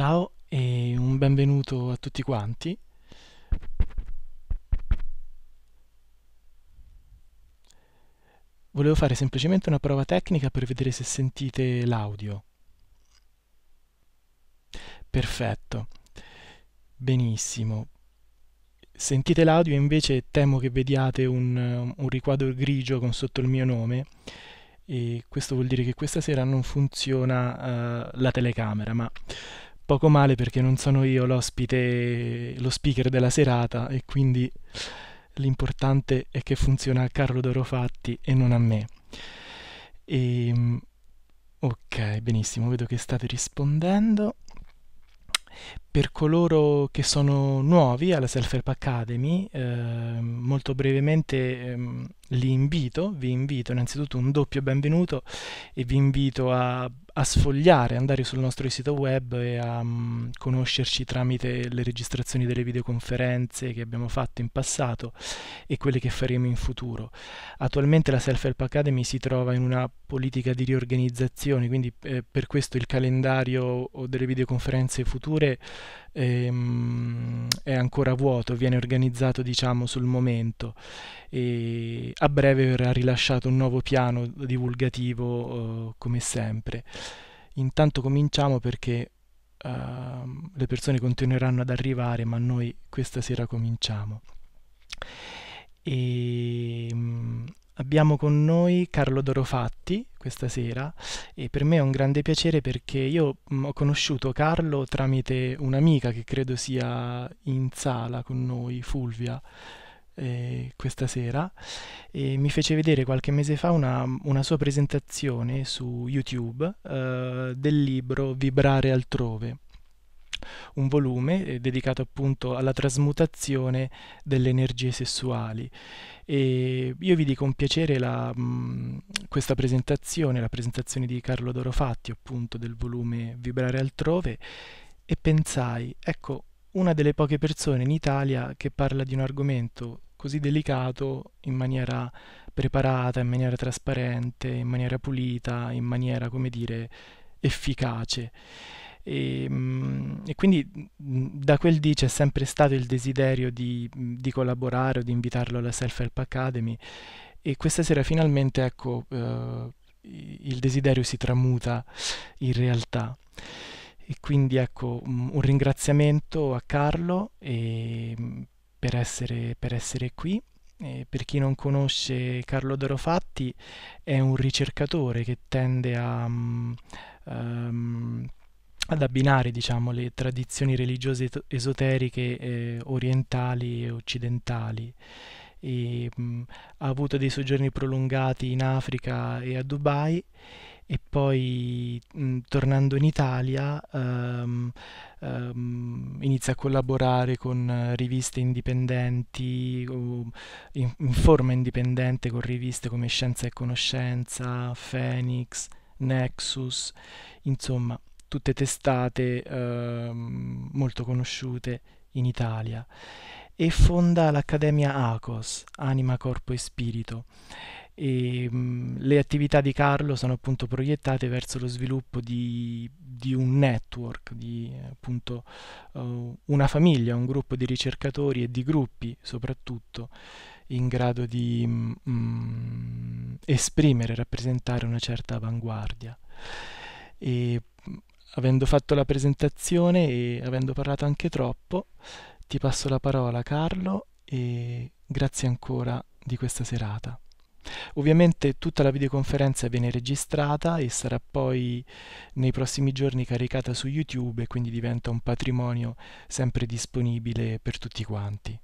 Ciao e un benvenuto a tutti quanti. Volevo fare semplicemente una prova tecnica per vedere se sentite l'audio. Perfetto. Benissimo. Sentite l'audio invece temo che vediate un, un riquadro grigio con sotto il mio nome e questo vuol dire che questa sera non funziona uh, la telecamera, ma Poco male perché non sono io l'ospite, lo speaker della serata e quindi l'importante è che funziona a Carlo Dorofatti e non a me. E, ehm, ok, benissimo, vedo che state rispondendo. Per coloro che sono nuovi alla Self-Help Academy, eh, molto brevemente eh, li invito, vi invito innanzitutto un doppio benvenuto e vi invito a a sfogliare, andare sul nostro sito web e a um, conoscerci tramite le registrazioni delle videoconferenze che abbiamo fatto in passato e quelle che faremo in futuro. Attualmente la Self Help Academy si trova in una politica di riorganizzazione, quindi eh, per questo il calendario delle videoconferenze future ehm, è ancora vuoto, viene organizzato diciamo sul momento e a breve verrà rilasciato un nuovo piano divulgativo eh, come sempre. Intanto cominciamo perché eh, le persone continueranno ad arrivare ma noi questa sera cominciamo. E, ehm, Abbiamo con noi Carlo Dorofatti questa sera e per me è un grande piacere perché io mh, ho conosciuto Carlo tramite un'amica che credo sia in sala con noi, Fulvia, eh, questa sera e mi fece vedere qualche mese fa una, una sua presentazione su YouTube eh, del libro Vibrare altrove un volume eh, dedicato appunto alla trasmutazione delle energie sessuali. E io vi dico con piacere la, mh, questa presentazione, la presentazione di Carlo Dorofatti appunto del volume Vibrare altrove e pensai, ecco, una delle poche persone in Italia che parla di un argomento così delicato in maniera preparata, in maniera trasparente, in maniera pulita, in maniera, come dire, efficace. E, ehm, e, quindi mm, da quel dì c'è sempre stato il desiderio di, mm, di collaborare o di invitarlo alla Self Help Academy e questa sera finalmente ecco, eh, il desiderio si tramuta in realtà. E quindi ecco mm, un ringraziamento a Carlo e, ehm, per, essere, per essere qui. E per chi non conosce Carlo Dorofatti è un ricercatore che tende a um, ad abbinare diciamo, le tradizioni religiose esoteriche eh, orientali e occidentali. E, mh, mm, ha avuto dei soggiorni prolungati in Africa e a Dubai e poi mh, mm, tornando in Italia um, um, inizia a collaborare con eh, riviste indipendenti in, in, forma indipendente con riviste come Scienza e Conoscenza, Phoenix, Nexus, insomma tutte testate eh, molto conosciute in Italia e fonda l'Accademia ACOS, Anima, Corpo e Spirito. E, mh, mm, le attività di Carlo sono appunto proiettate verso lo sviluppo di, di un network, di appunto uh, una famiglia, un gruppo di ricercatori e di gruppi soprattutto in grado di mh, mm, mm, esprimere rappresentare una certa avanguardia. E, avendo fatto la presentazione e avendo parlato anche troppo, ti passo la parola Carlo e grazie ancora di questa serata. Ovviamente tutta la videoconferenza viene registrata e sarà poi nei prossimi giorni caricata su YouTube e quindi diventa un patrimonio sempre disponibile per tutti quanti.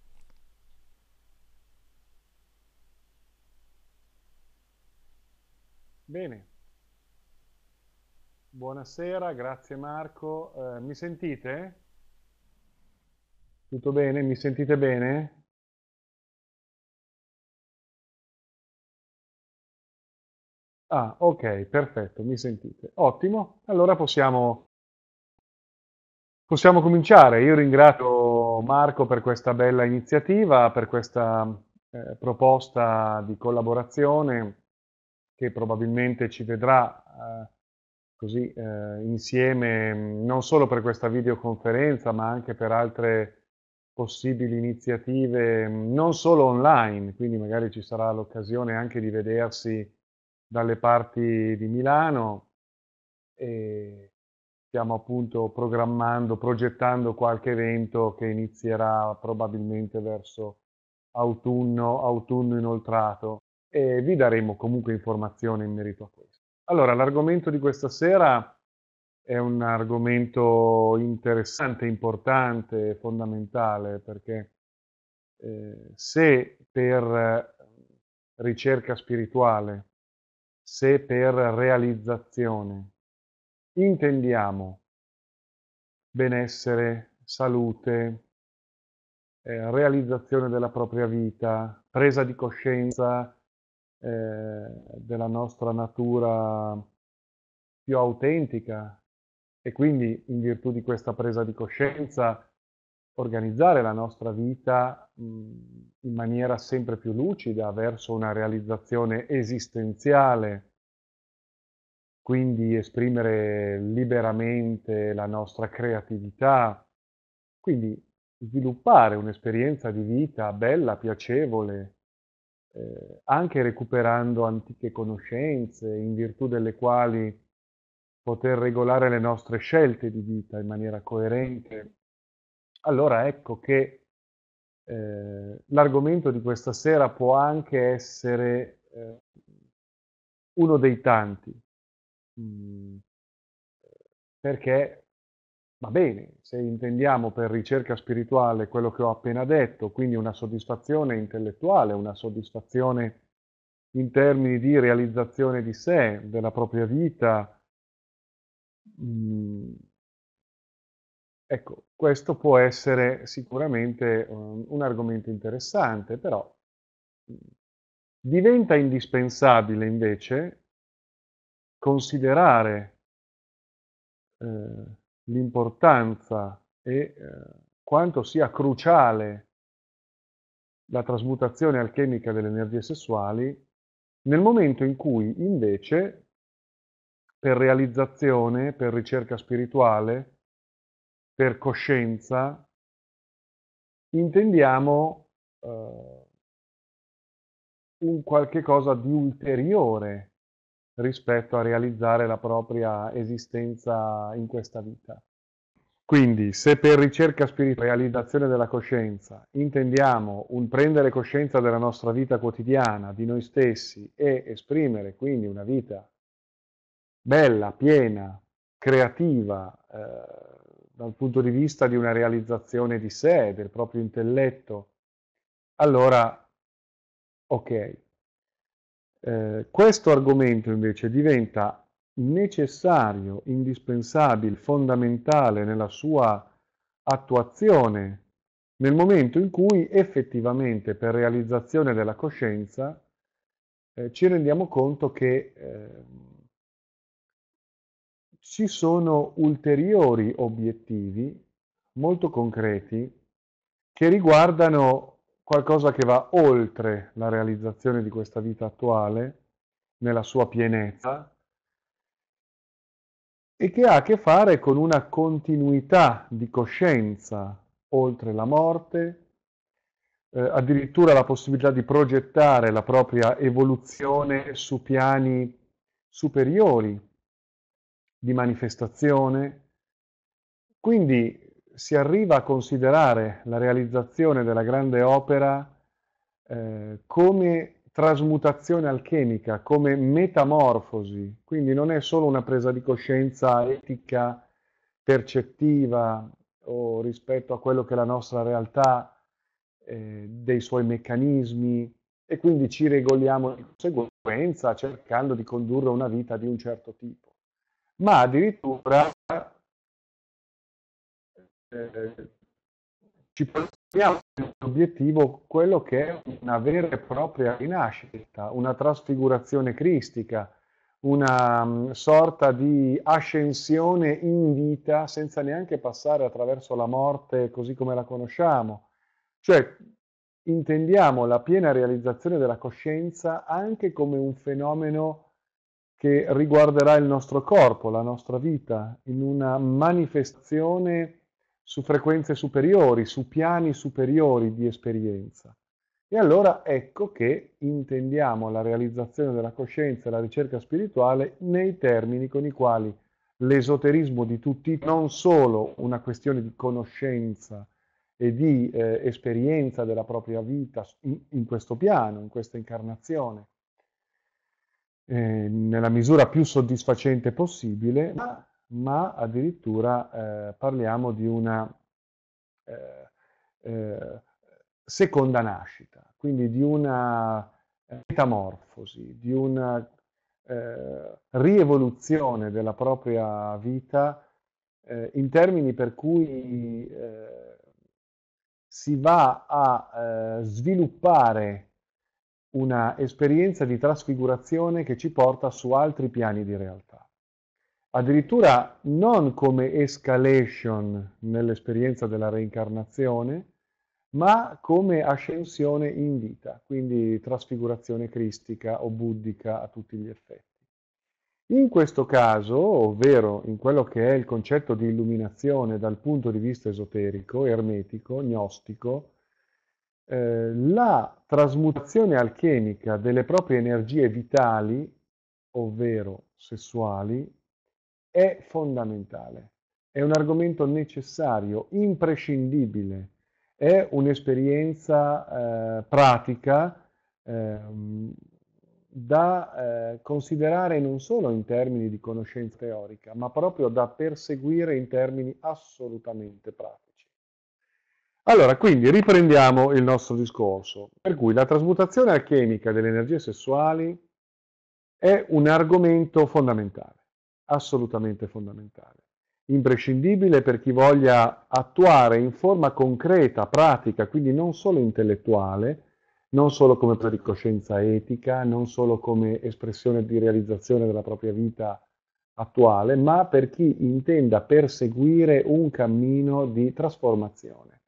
Bene, Buonasera, grazie Marco. Eh, mi sentite? Tutto bene? Mi sentite bene? Ah, ok, perfetto, mi sentite. Ottimo, allora possiamo, possiamo cominciare. Io ringrazio Marco per questa bella iniziativa, per questa eh, proposta di collaborazione che probabilmente ci vedrà... Eh, così eh, insieme non solo per questa videoconferenza ma anche per altre possibili iniziative non solo online, quindi magari ci sarà l'occasione anche di vedersi dalle parti di Milano e stiamo appunto programmando, progettando qualche evento che inizierà probabilmente verso autunno, autunno inoltrato e vi daremo comunque informazioni in merito a questo. Allora, l'argomento di questa sera è un argomento interessante, importante, fondamentale, perché eh, se per eh, ricerca spirituale, se per realizzazione intendiamo benessere, salute, eh, realizzazione della propria vita, presa di coscienza eh, della nostra natura più autentica e quindi in virtù di questa presa di coscienza organizzare la nostra vita mh, in maniera sempre più lucida verso una realizzazione esistenziale, quindi esprimere liberamente la nostra creatività, quindi sviluppare un'esperienza di vita bella, piacevole, eh, anche recuperando antiche conoscenze in virtù delle quali poter regolare le nostre scelte di vita in maniera coerente, allora ecco che eh, l'argomento di questa sera può anche essere eh, uno dei tanti, mh, mm, perché Va bene, se intendiamo per ricerca spirituale quello che ho appena detto, quindi una soddisfazione intellettuale, una soddisfazione in termini di realizzazione di sé, della propria vita, mm, ecco, questo può essere sicuramente um, un argomento interessante, però mm, diventa indispensabile invece considerare eh, l'importanza e eh, quanto sia cruciale la trasmutazione alchemica delle energie sessuali nel momento in cui invece per realizzazione, per ricerca spirituale, per coscienza, intendiamo eh, un qualche cosa di ulteriore rispetto a realizzare la propria esistenza in questa vita. Quindi, se per ricerca spirituale, realizzazione della coscienza, intendiamo un prendere coscienza della nostra vita quotidiana, di noi stessi e esprimere quindi una vita bella, piena, creativa, eh, dal punto di vista di una realizzazione di sé, del proprio intelletto, allora, ok, eh, questo argomento invece diventa necessario, indispensabile, fondamentale nella sua attuazione nel momento in cui effettivamente per realizzazione della coscienza eh, ci rendiamo conto che eh, ci sono ulteriori obiettivi molto concreti che riguardano qualcosa che va oltre la realizzazione di questa vita attuale nella sua pienezza e che ha a che fare con una continuità di coscienza oltre la morte, eh, addirittura la possibilità di progettare la propria evoluzione su piani superiori di manifestazione. Quindi si arriva a considerare la realizzazione della grande opera eh, come trasmutazione alchemica, come metamorfosi, quindi non è solo una presa di coscienza etica, percettiva o rispetto a quello che è la nostra realtà, eh, dei suoi meccanismi e quindi ci regoliamo di conseguenza cercando di condurre una vita di un certo tipo, ma addirittura ci poniamo l'obiettivo quello che è una vera e propria rinascita, una trasfigurazione cristica, una mm, sorta di ascensione in vita senza neanche passare attraverso la morte così come la conosciamo. Cioè, intendiamo la piena realizzazione della coscienza anche come un fenomeno che riguarderà il nostro corpo, la nostra vita, in una manifestazione su frequenze superiori, su piani superiori di esperienza. E allora ecco che intendiamo la realizzazione della coscienza e la ricerca spirituale nei termini con i quali l'esoterismo di tutti, non solo una questione di conoscenza e di eh, esperienza della propria vita in, in, questo piano, in questa incarnazione, eh, nella misura più soddisfacente possibile, ma ma addirittura eh, parliamo di una eh, eh, seconda nascita, quindi di una metamorfosi, di una eh, rievoluzione della propria vita eh, in termini per cui si va a sviluppare una esperienza di trasfigurazione che ci porta su altri piani di realtà addirittura non come escalation nell'esperienza della reincarnazione, ma come ascensione in vita, quindi trasfigurazione cristica o buddica a tutti gli effetti. In questo caso, ovvero in quello che è il concetto di illuminazione dal punto di vista esoterico, ermetico, gnostico, eh, la trasmutazione alchemica delle proprie energie vitali, ovvero sessuali, è fondamentale, è un argomento necessario, imprescindibile, è un'esperienza eh, pratica eh, da eh, considerare non solo in termini di conoscenza teorica, ma proprio da perseguire in termini assolutamente pratici. Allora, quindi riprendiamo il nostro discorso, per cui la trasmutazione alchemica delle energie sessuali è un argomento fondamentale assolutamente fondamentale, imprescindibile per chi voglia attuare in forma concreta, pratica, quindi non solo intellettuale, non solo come predicoscienza etica, non solo come espressione di realizzazione della propria vita attuale, ma per chi intenda perseguire un cammino di trasformazione,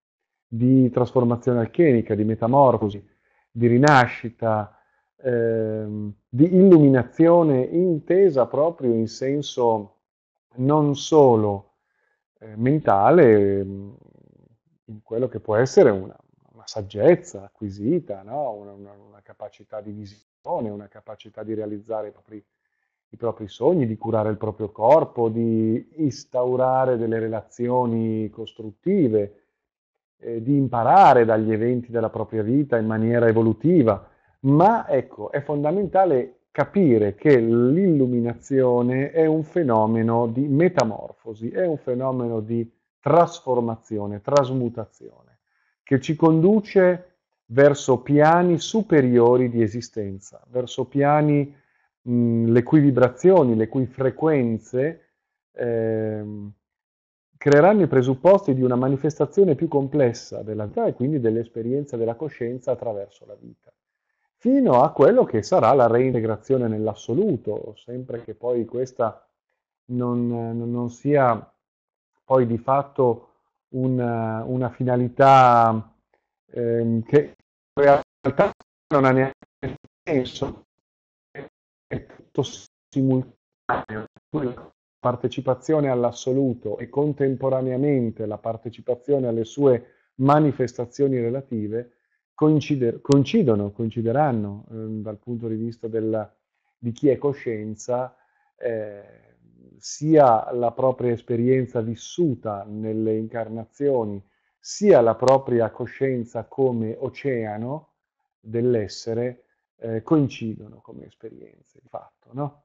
di trasformazione alchemica, di metamorfosi, di rinascita, ehm, di illuminazione intesa proprio in senso non solo eh, mentale, ehm, in quello che può essere una, una saggezza acquisita, no? una, una, una, capacità di visione, una capacità di realizzare i propri, i propri sogni, di curare il proprio corpo, di instaurare delle relazioni costruttive, eh, di imparare dagli eventi della propria vita in maniera evolutiva ma ecco, è fondamentale capire che l'illuminazione è un fenomeno di metamorfosi, è un fenomeno di trasformazione, trasmutazione, che ci conduce verso piani superiori di esistenza, verso piani mh, le cui vibrazioni, le cui frequenze eh, creeranno i presupposti di una manifestazione più complessa della vita e quindi dell'esperienza della coscienza attraverso la vita fino a quello che sarà la reintegrazione nell'assoluto, sempre che poi questa non, non sia poi di fatto una, una finalità ehm, che in realtà non ha neanche senso, è tutto simultaneo, la partecipazione all'assoluto e contemporaneamente la partecipazione alle sue manifestazioni relative coincider, coincidono, coincideranno ehm, dal punto di vista della, di chi è coscienza, eh, sia la propria esperienza vissuta nelle incarnazioni, sia la propria coscienza come oceano dell'essere, eh, coincidono come esperienze di fatto. No?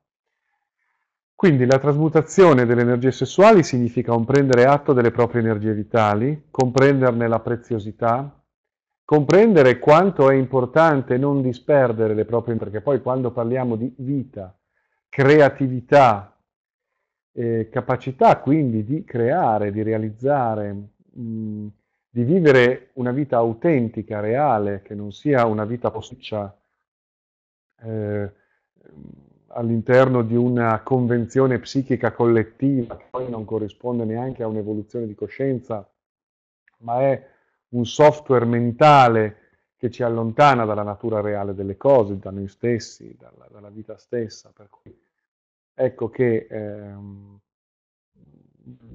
Quindi la trasmutazione delle energie sessuali significa un prendere atto delle proprie energie vitali, comprenderne la preziosità, comprendere quanto è importante non disperdere le proprie, perché poi quando parliamo di vita, creatività, eh, capacità quindi di creare, di realizzare, mh, mm, di vivere una vita autentica, reale, che non sia una vita posticcia eh, all'interno di una convenzione psichica collettiva che poi non corrisponde neanche a un'evoluzione di coscienza, ma è un software mentale che ci allontana dalla natura reale delle cose, da noi stessi, dalla, dalla vita stessa. Per cui ecco che ehm,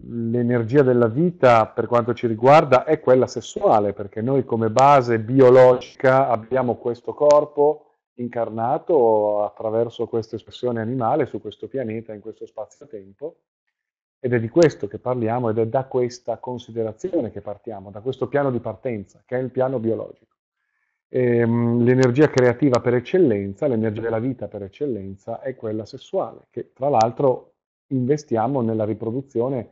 l'energia della vita, per quanto ci riguarda, è quella sessuale, perché noi come base biologica abbiamo questo corpo incarnato attraverso questa espressione animale su questo pianeta, in questo spazio-tempo, ed è di questo che parliamo ed è da questa considerazione che partiamo, da questo piano di partenza, che è il piano biologico. Ehm, l'energia creativa per eccellenza, l'energia della vita per eccellenza è quella sessuale, che tra l'altro investiamo nella riproduzione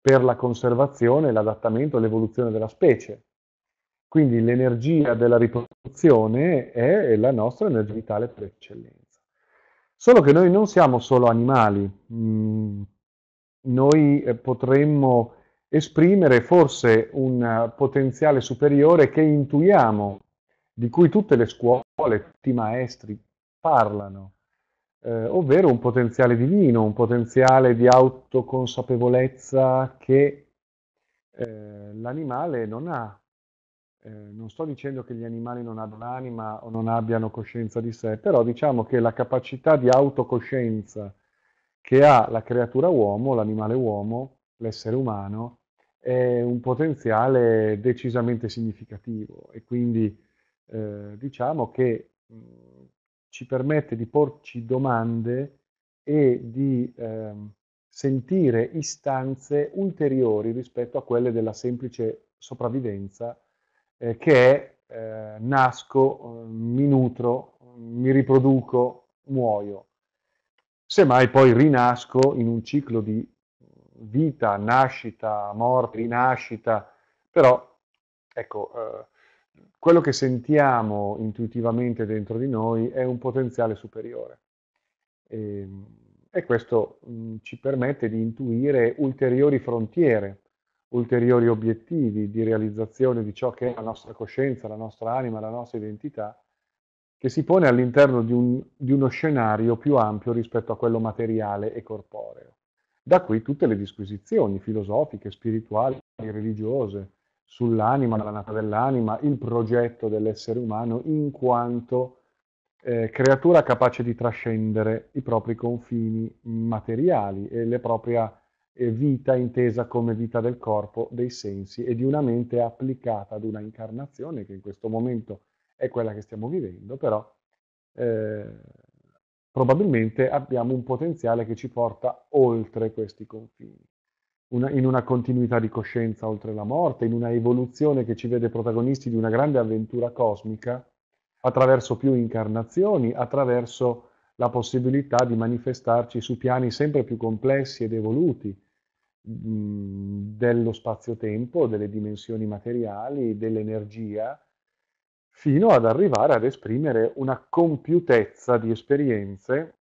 per la conservazione, l'adattamento l'evoluzione della specie. Quindi l'energia della riproduzione è la nostra energia vitale per eccellenza. Solo che noi non siamo solo animali. Mh, mm, noi eh, potremmo esprimere forse un eh, potenziale superiore che intuiamo, di cui tutte le scuole, tutti i maestri parlano, eh, ovvero un potenziale divino, un potenziale di autoconsapevolezza che eh, l'animale non ha. Eh, non sto dicendo che gli animali non abbiano anima o non abbiano coscienza di sé, però diciamo che la capacità di autocoscienza che ha la creatura uomo, l'animale uomo, l'essere umano, è un potenziale decisamente significativo e quindi eh, diciamo che mh, ci permette di porci domande e di eh, sentire istanze ulteriori rispetto a quelle della semplice sopravvivenza eh, che è eh, nasco, eh, mi nutro, mi riproduco, muoio semmai poi rinasco in un ciclo di vita, nascita, morte, rinascita, però ecco, eh, quello che sentiamo intuitivamente dentro di noi è un potenziale superiore e, ehm, e questo mh, mm, ci permette di intuire ulteriori frontiere, ulteriori obiettivi di realizzazione di ciò che è la nostra coscienza, la nostra anima, la nostra identità che si pone all'interno di, un, di uno scenario più ampio rispetto a quello materiale e corporeo. Da qui tutte le disquisizioni filosofiche, spirituali, religiose, sull'anima, la natura dell'anima, il progetto dell'essere umano in quanto eh, creatura capace di trascendere i propri confini materiali e la propria eh, vita intesa come vita del corpo, dei sensi e di una mente applicata ad una incarnazione che in questo momento è quella che stiamo vivendo, però eh, probabilmente abbiamo un potenziale che ci porta oltre questi confini, una, in una continuità di coscienza oltre la morte, in una evoluzione che ci vede protagonisti di una grande avventura cosmica attraverso più incarnazioni, attraverso la possibilità di manifestarci su piani sempre più complessi ed evoluti mh, mhmm, dello spazio-tempo, delle dimensioni materiali, dell'energia, fino ad arrivare ad esprimere una compiutezza di esperienze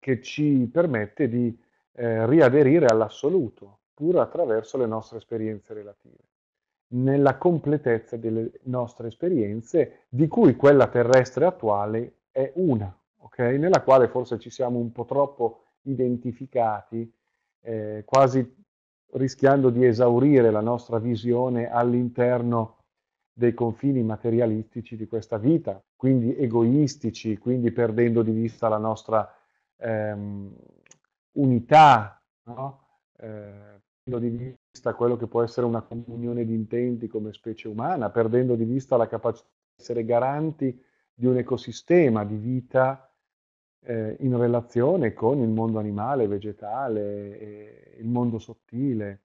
che ci permette di eh, riaderire all'assoluto, pur attraverso le nostre esperienze relative, nella completezza delle nostre esperienze, di cui quella terrestre attuale è una, okay? nella quale forse ci siamo un po' troppo identificati, eh, quasi rischiando di esaurire la nostra visione all'interno dei confini materialistici di questa vita, quindi egoistici, quindi perdendo di vista la nostra ehm, unità, no? eh, perdendo di vista quello che può essere una comunione di intenti come specie umana, perdendo di vista la capacità di essere garanti di un ecosistema di vita eh, in relazione con il mondo animale, vegetale, il mondo sottile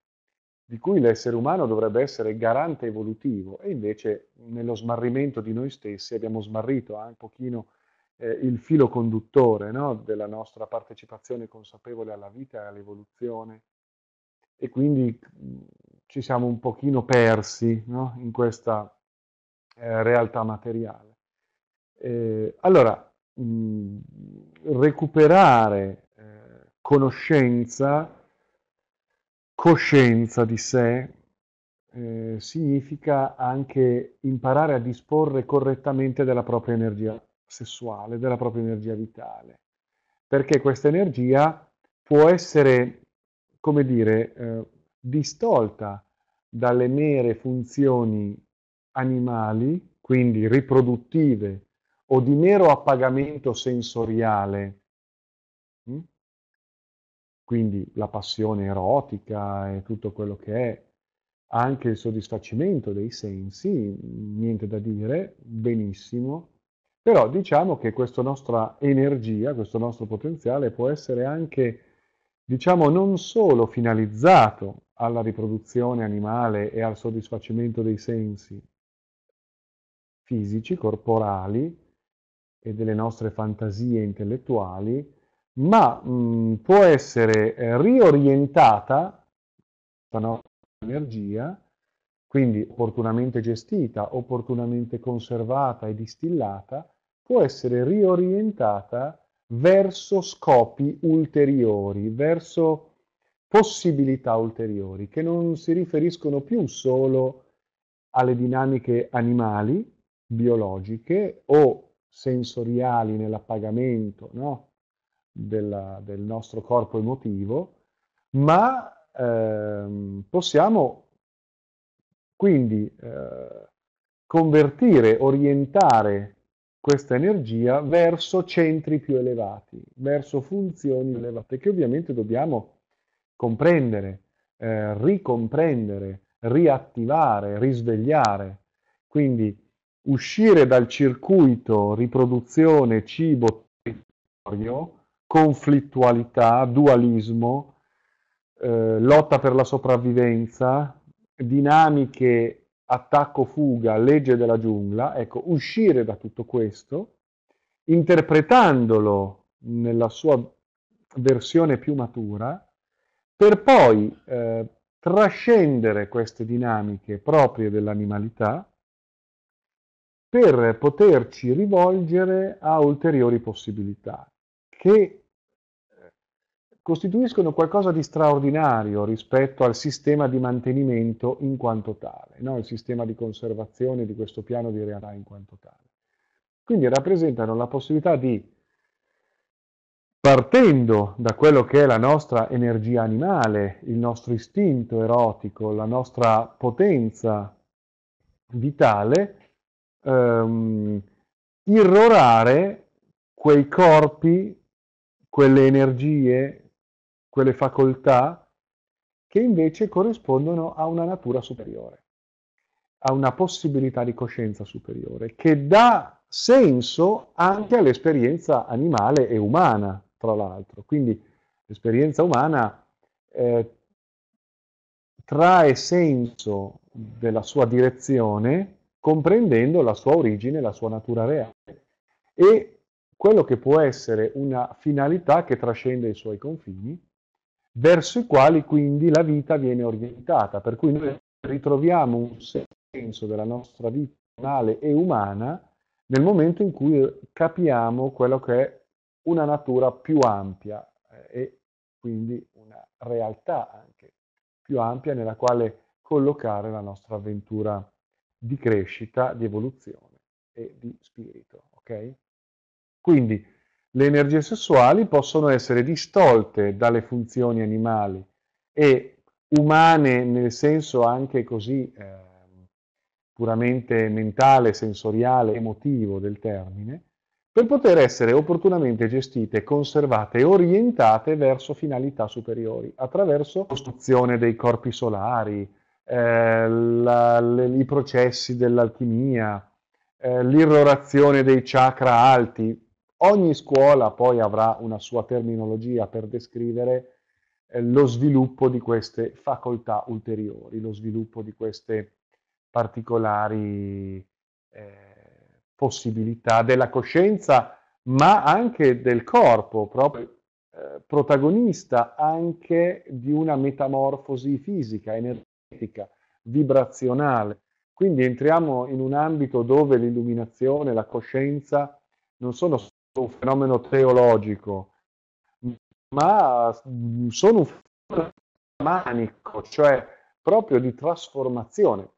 di cui l'essere umano dovrebbe essere garante evolutivo e invece nello smarrimento di noi stessi abbiamo smarrito un pochino eh, il filo conduttore no? della nostra partecipazione consapevole alla vita e all'evoluzione e quindi mm, ci siamo un pochino persi no? in questa eh, realtà materiale. Mm, eh, allora, mh, recuperare conoscenza coscienza di sé eh, significa anche imparare a disporre correttamente della propria energia sessuale, della propria energia vitale, perché questa energia può essere, come dire, eh, distolta dalle mere funzioni animali, quindi riproduttive, o di mero appagamento sensoriale quindi la passione erotica e tutto quello che è, anche il soddisfacimento dei sensi, niente da dire, benissimo, però diciamo che questa nostra energia, questo nostro potenziale può essere anche, diciamo, non solo finalizzato alla riproduzione animale e al soddisfacimento dei sensi fisici, corporali e delle nostre fantasie intellettuali, ma mh, mm, può essere eh, riorientata, questa nostra energia, quindi opportunamente gestita, opportunamente conservata e distillata, può essere riorientata verso scopi ulteriori, verso possibilità ulteriori, che non si riferiscono più solo alle dinamiche animali, biologiche o sensoriali nell'appagamento, no? della, del nostro corpo emotivo, ma ehm, possiamo quindi eh, convertire, orientare questa energia verso centri più elevati, verso funzioni elevate, che ovviamente dobbiamo comprendere, eh, ricomprendere, riattivare, risvegliare. Quindi uscire dal circuito riproduzione cibo territorio conflittualità, dualismo, eh, lotta per la sopravvivenza, dinamiche attacco-fuga, legge della giungla, ecco, uscire da tutto questo, interpretandolo nella sua versione più matura, per poi eh, trascendere queste dinamiche proprie dell'animalità per poterci rivolgere a ulteriori possibilità che eh, costituiscono qualcosa di straordinario rispetto al sistema di mantenimento in quanto tale, no? il sistema di conservazione di questo piano di realtà in quanto tale. Quindi rappresentano la possibilità di, partendo da quello che è la nostra energia animale, il nostro istinto erotico, la nostra potenza vitale, ehm, irrorare quei corpi quelle energie, quelle facoltà che invece corrispondono a una natura superiore, a una possibilità di coscienza superiore, che dà senso anche all'esperienza animale e umana, tra l'altro. Quindi l'esperienza umana eh, trae senso della sua direzione comprendendo la sua origine, la sua natura reale e quello che può essere una finalità che trascende i suoi confini, verso i quali quindi la vita viene orientata, per cui noi ritroviamo un senso della nostra vita personale e umana nel momento in cui capiamo quello che è una natura più ampia eh, e quindi una realtà anche più ampia nella quale collocare la nostra avventura di crescita, di evoluzione e di spirito. Okay? Quindi le energie sessuali possono essere distolte dalle funzioni animali e umane nel senso anche così eh, puramente mentale, sensoriale, emotivo del termine, per poter essere opportunamente gestite, conservate e orientate verso finalità superiori, attraverso la costruzione dei corpi solari, eh, la, le, i processi dell'alchimia, eh, l'irrorazione dei chakra alti, Ogni scuola poi avrà una sua terminologia per descrivere eh, lo sviluppo di queste facoltà ulteriori, lo sviluppo di queste particolari eh, possibilità della coscienza, ma anche del corpo, proprio eh, protagonista anche di una metamorfosi fisica, energetica, vibrazionale. Quindi entriamo in un ambito dove l'illuminazione, la coscienza non sono un fenomeno teologico, ma sono un fenomeno manico, cioè proprio di trasformazione.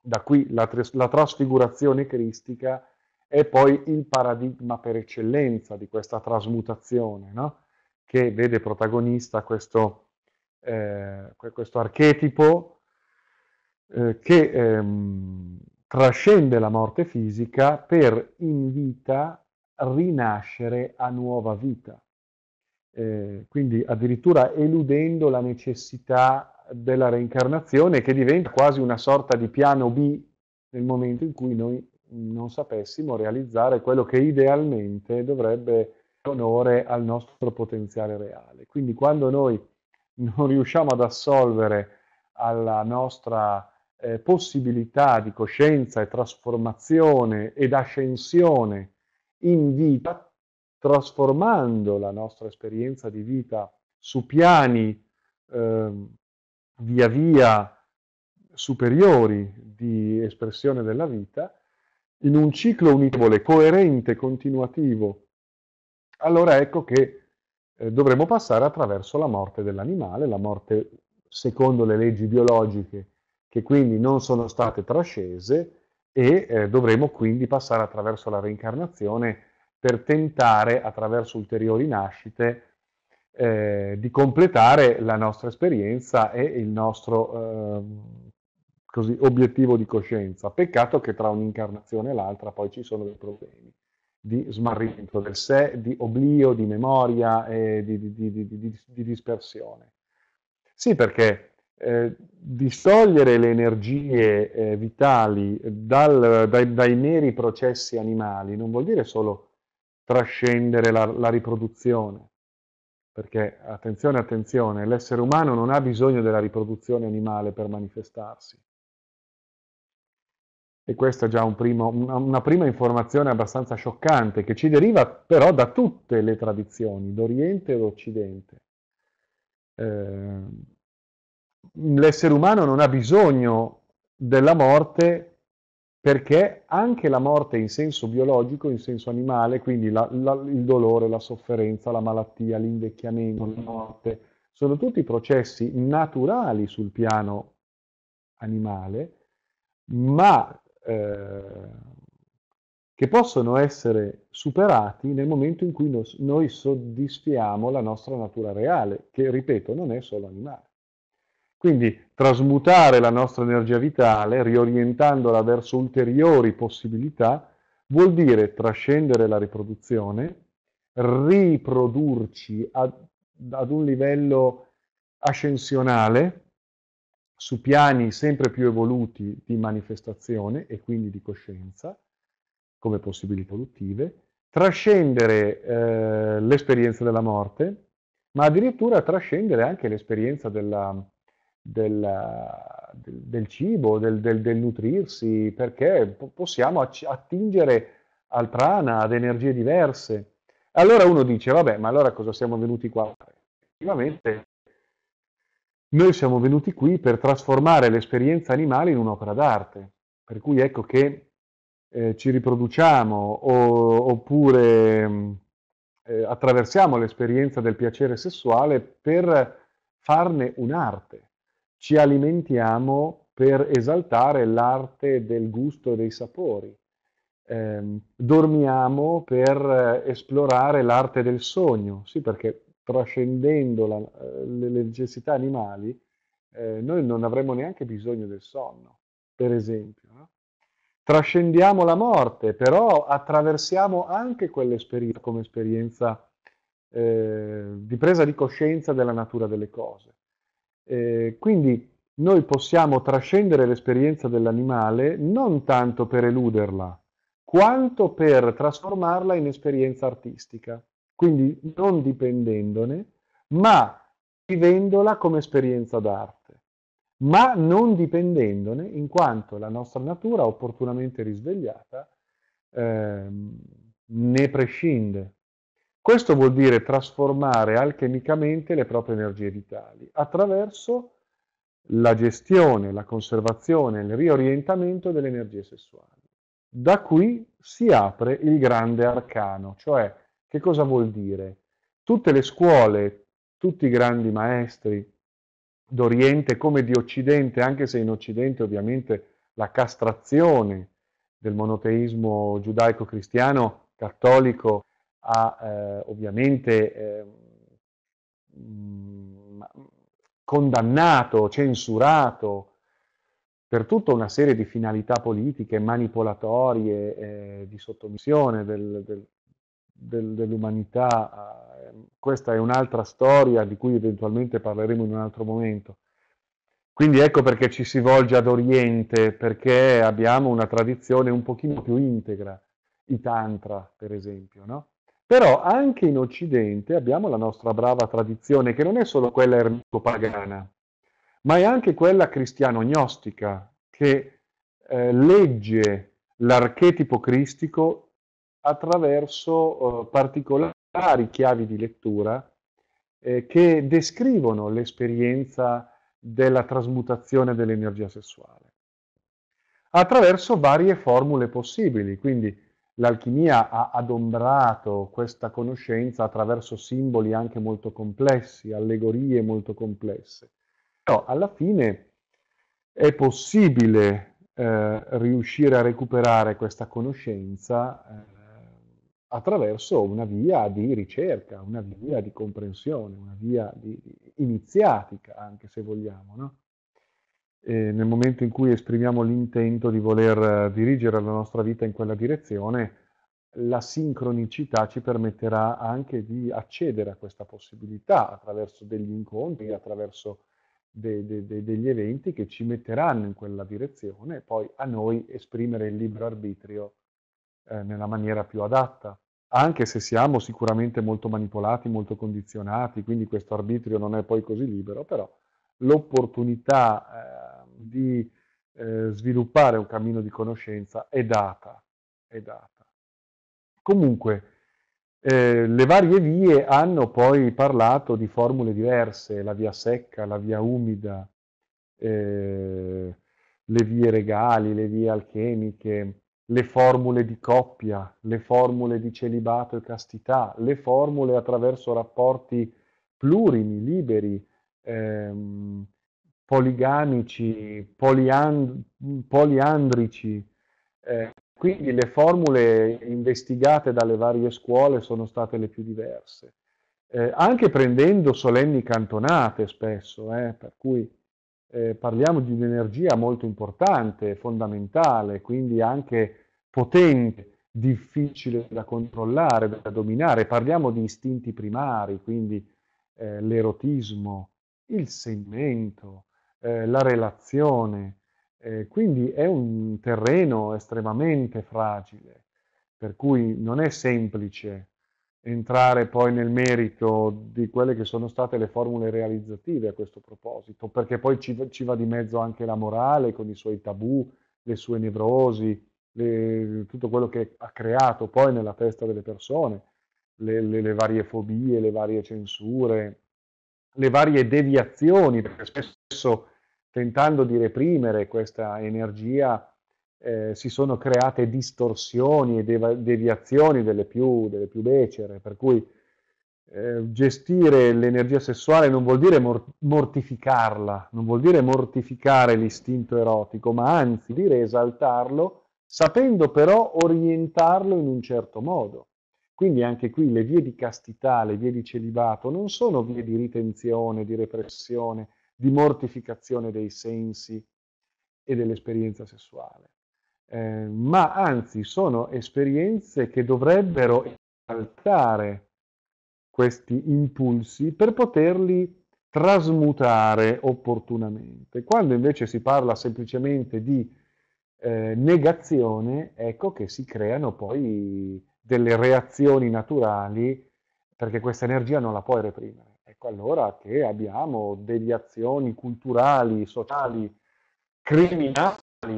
Da qui la, la trasfigurazione cristica è poi il paradigma per eccellenza di questa trasmutazione, no? che vede protagonista questo, eh, questo archetipo eh, che ehm, trascende la morte fisica per in vita rinascere a nuova vita. Eh, quindi addirittura eludendo la necessità della reincarnazione che diventa quasi una sorta di piano B nel momento in cui noi non sapessimo realizzare quello che idealmente dovrebbe onore al nostro potenziale reale. Quindi quando noi non riusciamo ad assolvere alla nostra eh, possibilità di coscienza e trasformazione ed ascensione in vita, trasformando la nostra esperienza di vita su piani eh, via via superiori di espressione della vita, in un ciclo univole, coerente, continuativo, allora ecco che eh, dovremo passare attraverso la morte dell'animale, la morte secondo le leggi biologiche che quindi non sono state trascese, e eh, dovremo quindi passare attraverso la reincarnazione per tentare attraverso ulteriori nascite eh, di completare la nostra esperienza e il nostro eh, così, obiettivo di coscienza. Peccato che tra un'incarnazione e l'altra poi ci sono dei problemi di smarrimento del sé, di oblio, di memoria e di, di, di, di dispersione. Sì, perché eh, distogliere le energie eh, vitali dal, dai, dai, meri processi animali non vuol dire solo trascendere la, la riproduzione, perché attenzione, attenzione, l'essere umano non ha bisogno della riproduzione animale per manifestarsi. E questa è già un primo, una, una prima informazione abbastanza scioccante che ci deriva però da tutte le tradizioni, d'Oriente e d'Occidente. Eh, l'essere umano non ha bisogno della morte perché anche la morte in senso biologico, in senso animale, quindi la, la, il dolore, la sofferenza, la malattia, l'invecchiamento, la morte, sono tutti processi naturali sul piano animale, ma eh, che possono essere superati nel momento in cui no, noi soddisfiamo la nostra natura reale, che ripeto non è solo animale. Quindi trasmutare la nostra energia vitale, riorientandola verso ulteriori possibilità, vuol dire trascendere la riproduzione, riprodurci ad, ad un livello ascensionale, su piani sempre più evoluti di manifestazione e quindi di coscienza, come possibili produttive, trascendere eh, l'esperienza della morte, ma addirittura trascendere anche l'esperienza della, del, del, del cibo, del, del, nutrirsi, perché possiamo attingere al prana, ad energie diverse. Allora uno dice, vabbè, ma allora cosa siamo venuti qua Effettivamente noi siamo venuti qui per trasformare l'esperienza animale in un'opera d'arte, per cui ecco che eh, ci riproduciamo o, oppure mm, eh, attraversiamo l'esperienza del piacere sessuale per farne un'arte ci alimentiamo per esaltare l'arte del gusto e dei sapori. Eh, dormiamo per eh, esplorare l'arte del sogno, sì, perché trascendendo la, eh, le necessità animali, eh, noi non avremmo neanche bisogno del sonno, per esempio. No? Trascendiamo la morte, però attraversiamo anche quell'esperienza come esperienza eh, di presa di coscienza della natura delle cose. Eh, quindi noi possiamo trascendere l'esperienza dell'animale non tanto per eluderla, quanto per trasformarla in esperienza artistica, quindi non dipendendone, ma vivendola come esperienza d'arte, ma non dipendendone in quanto la nostra natura, opportunamente risvegliata, eh, ne prescinde. Questo vuol dire trasformare alchemicamente le proprie energie vitali attraverso la gestione, la conservazione, il riorientamento delle energie sessuali. Da qui si apre il grande arcano, cioè che cosa vuol dire? Tutte le scuole, tutti i grandi maestri d'Oriente come di Occidente, anche se in Occidente ovviamente la castrazione del monoteismo giudaico-cristiano, cattolico, a eh, ovviamente eh, condannato, censurato per tutta una serie di finalità politiche manipolatorie, eh, di sottomissione del, del, del, dell'umanità. Ehm, questa è un'altra storia di cui eventualmente parleremo in un altro momento. Quindi ecco perché ci si volge ad Oriente, perché abbiamo una tradizione un pochino più integra, i tantra per esempio, no? Però anche in Occidente abbiamo la nostra brava tradizione, che non è solo quella ermetico-pagana, ma è anche quella cristiano-gnostica, che eh, legge l'archetipo cristico attraverso eh, particolari chiavi di lettura eh, che descrivono l'esperienza della trasmutazione dell'energia sessuale attraverso varie formule possibili, quindi l'alchimia ha adombrato questa conoscenza attraverso simboli anche molto complessi, allegorie molto complesse. Però alla fine è possibile eh, riuscire a recuperare questa conoscenza eh, attraverso una via di ricerca, una via di comprensione, una via di, di iniziatica anche se vogliamo. No? nel momento in cui esprimiamo l'intento di voler eh, dirigere la nostra vita in quella direzione, la sincronicità ci permetterà anche di accedere a questa possibilità attraverso degli incontri, attraverso de, de, de, degli eventi che ci metteranno in quella direzione e poi a noi esprimere il libero arbitrio eh, nella maniera più adatta. Anche se siamo sicuramente molto manipolati, molto condizionati, quindi questo arbitrio non è poi così libero, però l'opportunità eh, di eh, sviluppare un cammino di conoscenza è data. È data. Comunque, eh, le varie vie hanno poi parlato di formule diverse, la via secca, la via umida, eh, le vie regali, le vie alchemiche, le formule di coppia, le formule di celibato e castità, le formule attraverso rapporti plurimi, liberi, ehm, poligamici, poliand poliandrici. Eh, quindi le formule investigate dalle varie scuole sono state le più diverse, eh, anche prendendo solenni cantonate spesso, eh, per cui eh, parliamo di un'energia molto importante, fondamentale, quindi anche potente, difficile da controllare, da dominare. Parliamo di istinti primari, quindi eh, l'erotismo, il segmento, eh, la relazione. Eh, quindi è un terreno estremamente fragile, per cui non è semplice entrare poi nel merito di quelle che sono state le formule realizzative a questo proposito, perché poi ci, ci va di mezzo anche la morale con i suoi tabù, le sue nevrosi, le, tutto quello che ha creato poi nella testa delle persone, le, le, le, varie fobie, le varie censure, le varie deviazioni, perché spesso tentando di reprimere questa energia, eh, si sono create distorsioni e dev deviazioni delle più, delle più, becere, per cui eh, gestire l'energia sessuale non vuol dire mor mortificarla, non vuol dire mortificare l'istinto erotico, ma anzi dire esaltarlo, sapendo però orientarlo in un certo modo. Quindi anche qui le vie di castità, le vie di celibato non sono vie di ritenzione, di repressione, di mortificazione dei sensi e dell'esperienza sessuale, eh, ma anzi sono esperienze che dovrebbero esaltare questi impulsi per poterli trasmutare opportunamente. Quando invece si parla semplicemente di eh, negazione, ecco che si creano poi delle reazioni naturali perché questa energia non la puoi reprimere. Ecco allora che abbiamo azioni culturali, sociali, criminali,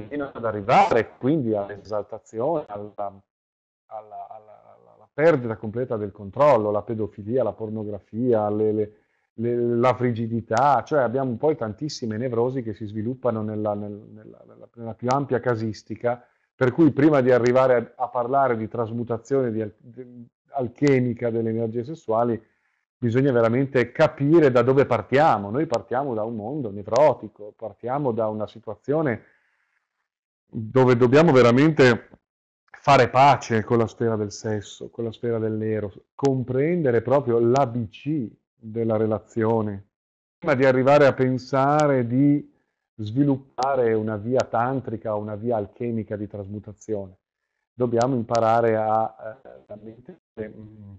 fino ad arrivare quindi all'esaltazione, alla, alla, alla, alla perdita completa del controllo, la pedofilia, la pornografia, le, le, le, la frigidità, cioè abbiamo poi tantissime nevrosi che si sviluppano nella, nella, nella, nella più ampia casistica, per cui prima di arrivare a, a parlare di trasmutazione di, di, alchemica delle energie sessuali, bisogna veramente capire da dove partiamo. Noi partiamo da un mondo nevrotico, partiamo da una situazione dove dobbiamo veramente fare pace con la sfera del sesso, con la sfera dell'ero, comprendere proprio l'ABC della relazione, prima di arrivare a pensare di sviluppare una via tantrica o una via alchemica di trasmutazione. Dobbiamo imparare a, eh, a, a mm,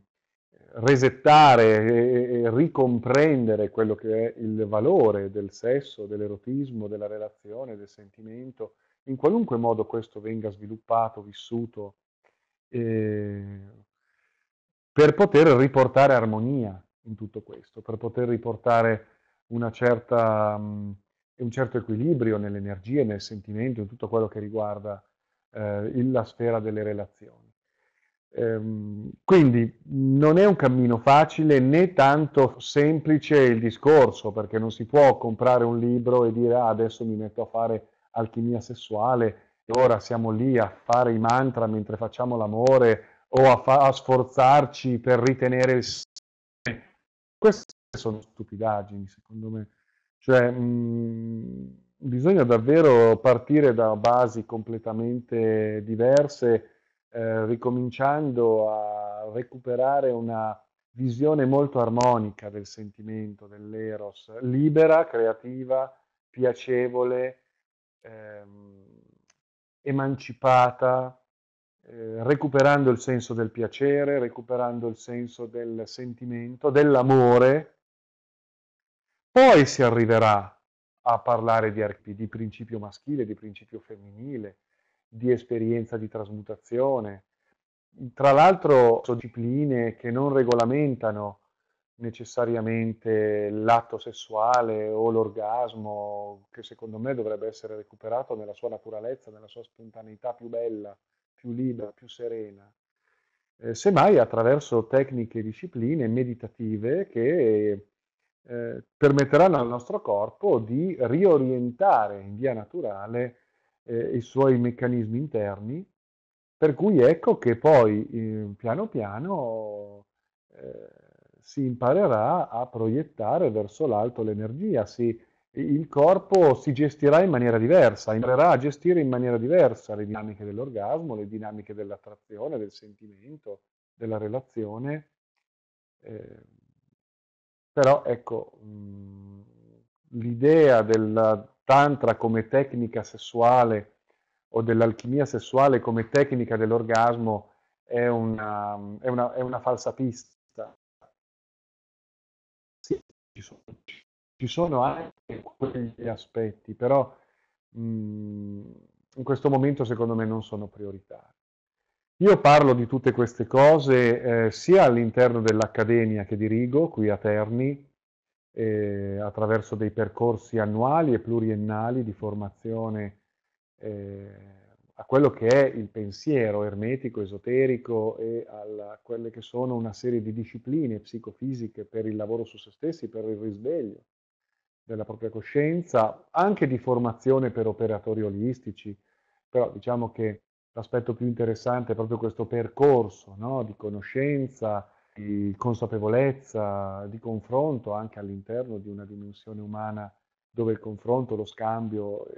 resettare e ricomprendere quello che è il valore del sesso, dell'erotismo, della relazione, del sentimento, in qualunque modo questo venga sviluppato, vissuto, eh, per poter riportare armonia in tutto questo, per poter riportare certa, um, un certo equilibrio nelle energie, nel sentimento, in tutto quello che riguarda eh, la sfera delle relazioni. Ehm, quindi non è un cammino facile né tanto semplice il discorso, perché non si può comprare un libro e dire ah, adesso mi metto a fare alchimia sessuale e ora siamo lì a fare i mantra mentre facciamo l'amore o a, fa- a sforzarci per ritenere il queste sono stupidaggini, secondo me. Cioè, mh, mhmm, bisogna davvero partire da basi completamente diverse eh, ricominciando a recuperare una visione molto armonica del sentimento, dell'eros, libera, creativa, piacevole, ehm, emancipata, eh, recuperando il senso del piacere, recuperando il senso del sentimento, dell'amore. Poi si arriverà a parlare di, di principio maschile, di principio femminile, di esperienza di trasmutazione. Tra l'altro sono discipline che non regolamentano necessariamente l'atto sessuale o l'orgasmo, che secondo me dovrebbe essere recuperato nella sua naturalezza, nella sua spontaneità più bella, più libera, più serena. Eh, semmai attraverso tecniche e discipline meditative che eh, permetteranno al nostro corpo di riorientare in via naturale eh, i suoi meccanismi interni, per cui ecco che poi eh, piano piano eh, si imparerà a proiettare verso l'alto l'energia, si, il corpo si gestirà in maniera diversa, imparerà a gestire in maniera diversa le dinamiche dell'orgasmo, le dinamiche dell'attrazione, del sentimento, della relazione. Eh, però ecco, l'idea della tantra come tecnica sessuale o dell'alchimia sessuale come tecnica dell'orgasmo è una, è una, è una falsa pista. Sì, ci sono, ci sono anche quegli aspetti, però mh, mm, in questo momento secondo me non sono prioritari. Io parlo di tutte queste cose eh, sia all'interno dell'accademia che dirigo qui a Terni, eh, attraverso dei percorsi annuali e pluriennali di formazione eh, a quello che è il pensiero ermetico, esoterico e a quelle che sono una serie di discipline psicofisiche per il lavoro su se stessi, per il risveglio della propria coscienza, anche di formazione per operatori olistici, però diciamo che l'aspetto più interessante è proprio questo percorso no? di conoscenza, di consapevolezza, di confronto anche all'interno di una dimensione umana dove il confronto, lo scambio, eh,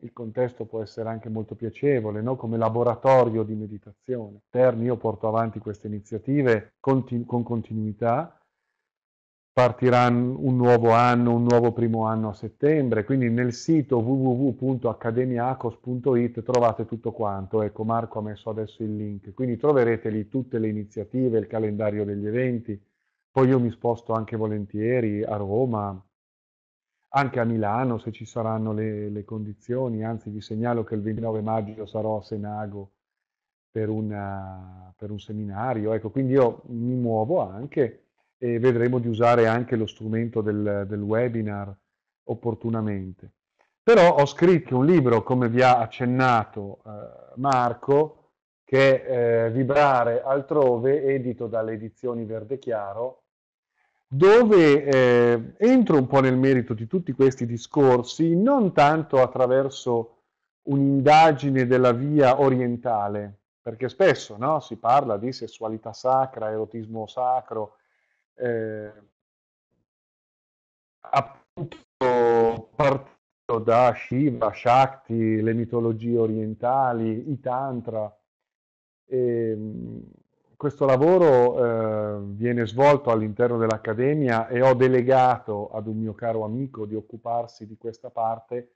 il contesto può essere anche molto piacevole, no? come laboratorio di meditazione. Terni io porto avanti queste iniziative con continuità partirà un nuovo anno, un nuovo primo anno a settembre, quindi nel sito www.accademiacos.it trovate tutto quanto, ecco Marco ha messo adesso il link, quindi troverete lì tutte le iniziative, il calendario degli eventi, poi io mi sposto anche volentieri a Roma, anche a Milano se ci saranno le, le condizioni, anzi vi segnalo che il 29 maggio sarò a Senago per, una, per un seminario, ecco quindi io mi muovo anche e vedremo di usare anche lo strumento del, del webinar opportunamente. Però ho scritto un libro, come vi ha accennato eh, Marco, che è eh, Vibrare altrove, edito dalle edizioni Verde Chiaro, dove eh, entro un po' nel merito di tutti questi discorsi, non tanto attraverso un'indagine della via orientale, perché spesso no, si parla di sessualità sacra, erotismo sacro, eh, appunto partito da Shiva, Shakti, le mitologie orientali, i tantra. E, ehm, questo lavoro eh, viene svolto all'interno dell'Accademia e ho delegato ad un mio caro amico di occuparsi di questa parte.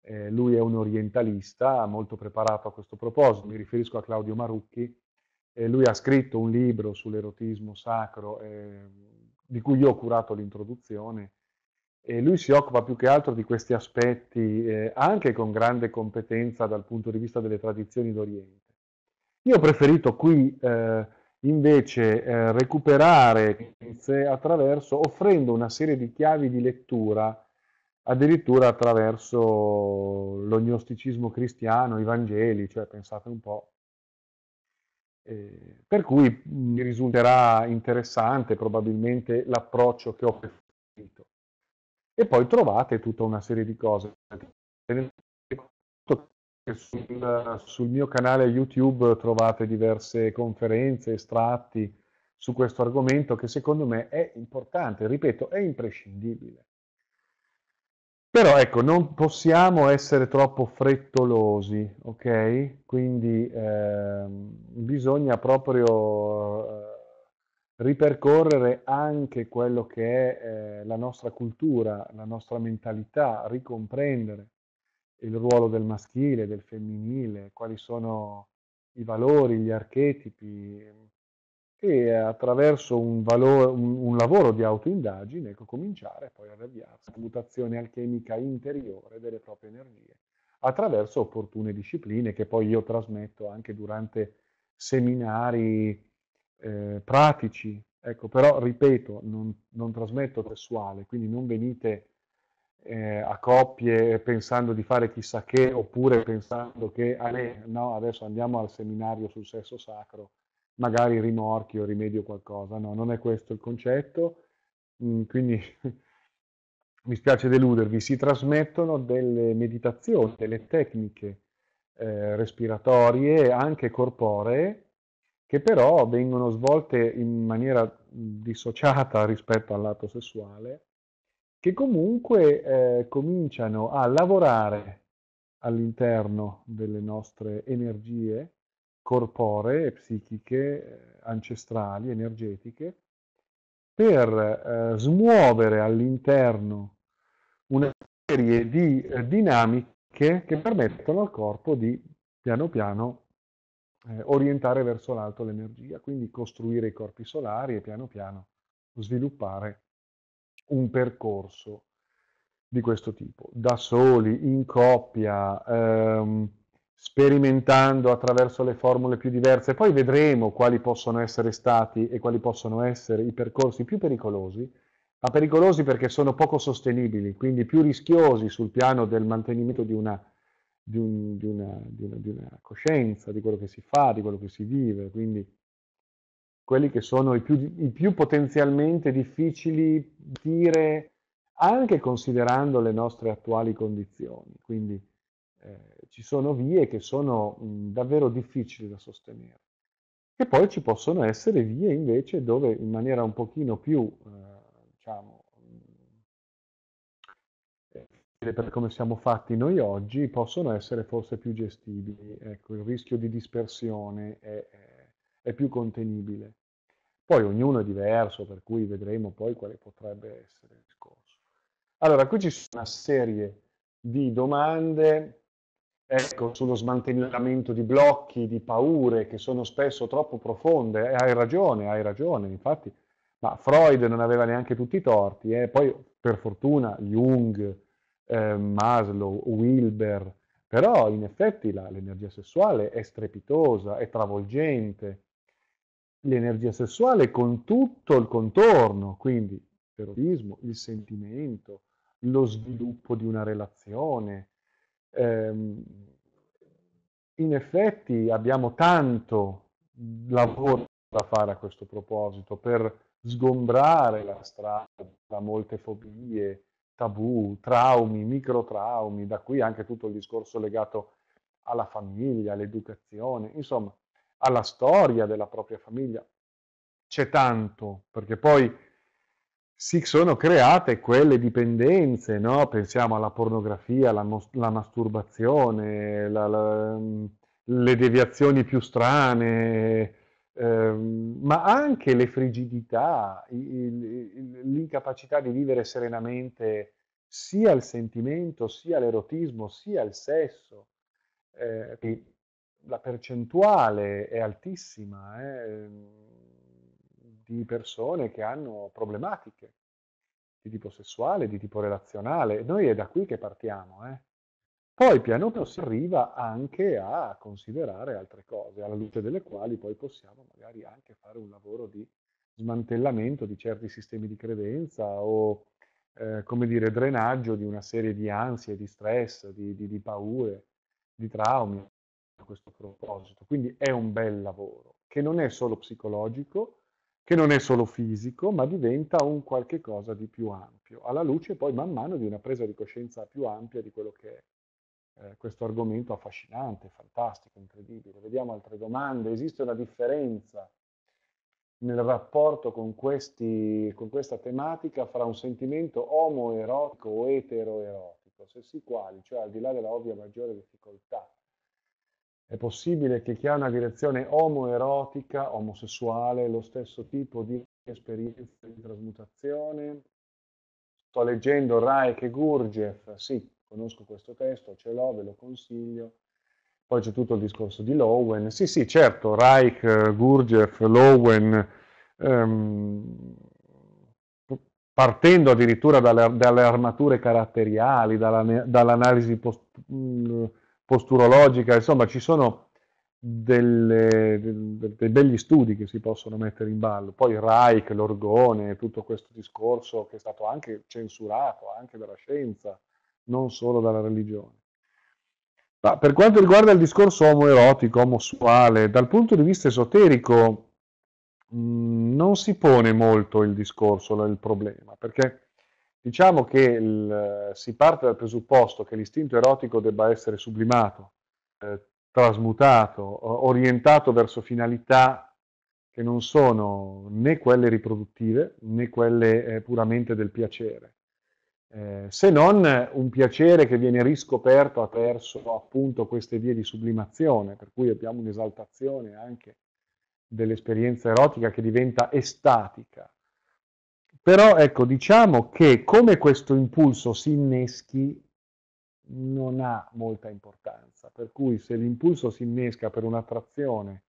Eh, lui è un orientalista molto preparato a questo proposito, mi riferisco a Claudio Marucchi, eh, lui ha scritto un libro sull'erotismo sacro eh, di cui io ho curato l'introduzione e lui si occupa più che altro di questi aspetti eh, anche con grande competenza dal punto di vista delle tradizioni d'Oriente. Io ho preferito qui eh, invece eh, recuperare attraverso, offrendo una serie di chiavi di lettura addirittura attraverso l'ognosticismo cristiano, i Vangeli, cioè pensate un po' Eh, per cui mi risulterà interessante probabilmente l'approccio che ho preferito. E poi trovate tutta una serie di cose. Sul, sul mio canale YouTube trovate diverse conferenze, estratti su questo argomento che secondo me è importante, ripeto, è imprescindibile. Però ecco, non possiamo essere troppo frettolosi, ok? Quindi eh, bisogna proprio eh, ripercorrere anche quello che è eh, la nostra cultura, la nostra mentalità, ricomprendere il ruolo del maschile, del femminile, quali sono i valori, gli archetipi, e attraverso un, valore, un, un lavoro di autoindagine ecco, cominciare poi ad avviarsi la mutazione alchemica interiore delle proprie energie attraverso opportune discipline che poi io trasmetto anche durante seminari eh, pratici. Ecco, però ripeto, non, non trasmetto sessuale, quindi non venite eh, a coppie pensando di fare chissà che oppure pensando che ah, eh, no, adesso andiamo al seminario sul sesso sacro magari rimorchio, rimedio qualcosa, no, non è questo il concetto, mm, quindi mi spiace deludervi, si trasmettono delle meditazioni, delle tecniche eh, respiratorie, anche corporee, che però vengono svolte in maniera dissociata rispetto all'atto sessuale, che comunque eh, cominciano a lavorare all'interno delle nostre energie corporee, psichiche, ancestrali, energetiche, per eh, smuovere all'interno una serie di eh, dinamiche che permettono al corpo di piano piano eh, orientare verso l'alto l'energia, quindi costruire i corpi solari e piano piano sviluppare un percorso di questo tipo, da soli, in coppia, ehm, sperimentando attraverso le formule più diverse. Poi vedremo quali possono essere stati e quali possono essere i percorsi più pericolosi, ma pericolosi perché sono poco sostenibili, quindi più rischiosi sul piano del mantenimento di una, di, un, di, una, di, una, di una, coscienza, di quello che si fa, di quello che si vive, quindi quelli che sono i più, i più potenzialmente difficili dire anche considerando le nostre attuali condizioni. Quindi, eh, ci sono vie che sono mh, mhmm, davvero difficili da sostenere. E poi ci possono essere vie invece dove in maniera un pochino più, eh, diciamo, mhmm, eh, per come siamo fatti noi oggi, possono essere forse più gestibili. Ecco, il rischio di dispersione è, è, più contenibile. Poi ognuno è diverso, per cui vedremo poi quale potrebbe essere il discorso. Allora, qui ci sono una serie di domande ecco, sullo smantellamento di blocchi, di paure che sono spesso troppo profonde. E eh, hai ragione, hai ragione, infatti, ma Freud non aveva neanche tutti i torti. Eh. Poi, per fortuna, Jung, eh, Maslow, Wilber, però in effetti la, l'energia sessuale è strepitosa, è travolgente. L'energia sessuale con tutto il contorno, quindi l'erotismo, il sentimento, lo sviluppo di una relazione, ehm, in effetti abbiamo tanto lavoro da fare a questo proposito per sgombrare la strada da molte fobie, tabù, traumi, microtraumi, da qui anche tutto il discorso legato alla famiglia, all'educazione, insomma, alla storia della propria famiglia. C'è tanto, perché poi si sono create quelle dipendenze, no? pensiamo alla pornografia, alla, la masturbazione, la, la, mm, le deviazioni più strane, ehm, ma anche le frigidità, l'incapacità di vivere serenamente sia il sentimento, sia l'erotismo, sia il sesso. Eh, la percentuale è altissima. Eh ehm, di persone che hanno problematiche di tipo sessuale, di tipo relazionale. Noi è da qui che partiamo. Eh? Poi piano piano si arriva anche a considerare altre cose, alla luce delle quali poi possiamo magari anche fare un lavoro di smantellamento di certi sistemi di credenza o, eh, come dire, drenaggio di una serie di ansie, di stress, di, di, di paure, di traumi a questo proposito. Quindi è un bel lavoro, che non è solo psicologico, che non è solo fisico, ma diventa un qualche cosa di più ampio, alla luce poi man mano di una presa di coscienza più ampia di quello che è eh, questo argomento affascinante, fantastico, incredibile. Vediamo altre domande. Esiste una differenza nel rapporto con, questi, con questa tematica fra un sentimento omoerotico o eteroerotico? Se sì, quali? Cioè al di là della ovvia maggiore difficoltà è possibile che chi ha una direzione omoerotica, omosessuale, lo stesso tipo di esperienza di trasmutazione. Sto leggendo Raek e Gurjev, sì, conosco questo testo, ce l'ho, ve lo consiglio. Poi c'è tutto il discorso di Lowen. Sì, sì, certo, Reich, Gurjev, Lowen, ehm, partendo addirittura dalle, dalle, armature caratteriali, dalla, dall'analisi post, mh, mm, posturologica, insomma ci sono delle, de, dei begli studi che si possono mettere in ballo. Poi Reich, l'orgone, tutto questo discorso che è stato anche censurato anche dalla scienza, non solo dalla religione. Ma per quanto riguarda il discorso omoerotico, omosessuale, dal punto di vista esoterico mh, mm, non si pone molto il discorso, il problema, perché Diciamo che il, si parte dal presupposto che l'istinto erotico debba essere sublimato, eh, trasmutato, orientato verso finalità che non sono né quelle riproduttive né quelle eh, puramente del piacere, eh, se non un piacere che viene riscoperto attraverso appunto queste vie di sublimazione, per cui abbiamo un'esaltazione anche dell'esperienza erotica che diventa estatica, però ecco, diciamo che come questo impulso si inneschi non ha molta importanza, per cui se l'impulso si innesca per un'attrazione